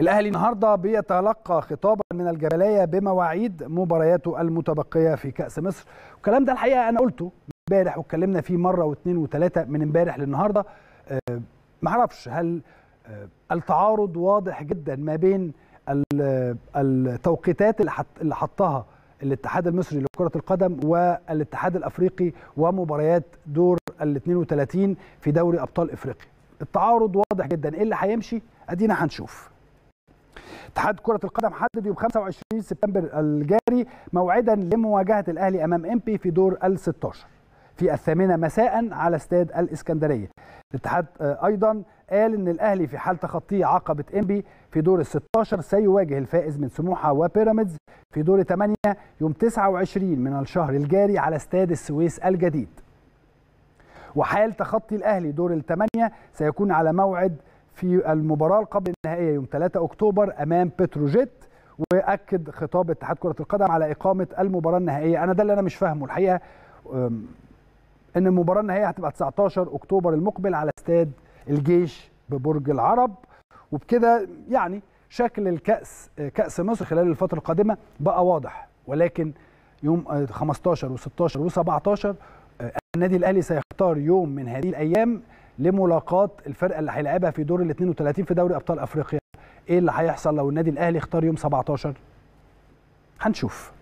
الاهلي النهارده بيتلقى خطابا من الجبليه بمواعيد مبارياته المتبقيه في كاس مصر والكلام ده الحقيقه انا قلته امبارح واتكلمنا فيه مره واثنين وثلاثه من امبارح للنهارده آه، ما اعرفش هل آه، التعارض واضح جدا ما بين آه، التوقيتات اللي حطها الاتحاد المصري لكرة القدم والاتحاد الافريقي ومباريات دور ال 32 في دوري ابطال افريقيا. التعارض واضح جدا، ايه اللي هيمشي؟ ادينا هنشوف. اتحاد كرة القدم حدد يوم 25 سبتمبر الجاري موعدا لمواجهة الأهلي أمام إمبي في دور ال 16 في الثامنة مساء على استاد الإسكندرية الاتحاد آه، أيضا قال ان الاهلي في حال تخطيه عقبه انبي في دور ال 16 سيواجه الفائز من سموحه وبيراميدز في دور 8 يوم 29 من الشهر الجاري على استاد السويس الجديد. وحال تخطي الاهلي دور الثمانيه سيكون على موعد في المباراه قبل النهائيه يوم 3 اكتوبر امام بتروجيت واكد خطاب اتحاد كره القدم على اقامه المباراه النهائيه انا ده اللي انا مش فاهمه الحقيقه ان المباراه النهائيه هتبقى 19 اكتوبر المقبل على استاد الجيش ببرج العرب وبكده يعني شكل الكاس كاس مصر خلال الفتره القادمه بقى واضح ولكن يوم 15 و16 و17 النادي الاهلي سيختار يوم من هذه الايام لملاقات الفرقه اللي هيلعبها في دور ال 32 في دوري ابطال افريقيا ايه اللي هيحصل لو النادي الاهلي اختار يوم 17 هنشوف